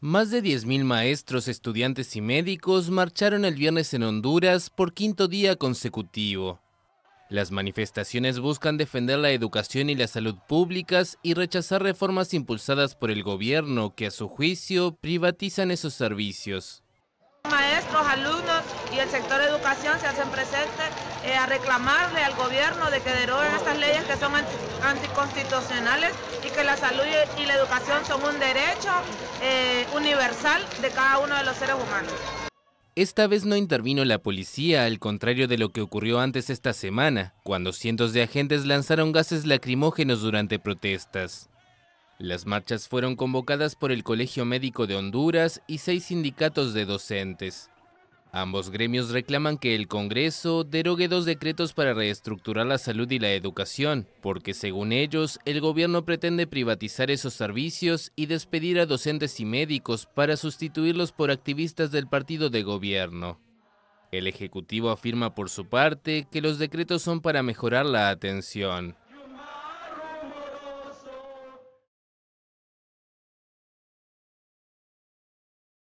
Más de 10.000 maestros, estudiantes y médicos marcharon el viernes en Honduras por quinto día consecutivo. Las manifestaciones buscan defender la educación y la salud públicas y rechazar reformas impulsadas por el gobierno que a su juicio privatizan esos servicios. Maestros, alumnos y el sector educación se hacen presentes eh, a reclamarle al gobierno de que deroguen estas leyes que son anticonstitucionales y que la salud y la educación son un derecho. Eh, universal de cada uno de los seres humanos. Esta vez no intervino la policía, al contrario de lo que ocurrió antes esta semana, cuando cientos de agentes lanzaron gases lacrimógenos durante protestas. Las marchas fueron convocadas por el Colegio Médico de Honduras y seis sindicatos de docentes. Ambos gremios reclaman que el Congreso derogue dos decretos para reestructurar la salud y la educación, porque según ellos, el gobierno pretende privatizar esos servicios y despedir a docentes y médicos para sustituirlos por activistas del partido de gobierno. El Ejecutivo afirma por su parte que los decretos son para mejorar la atención,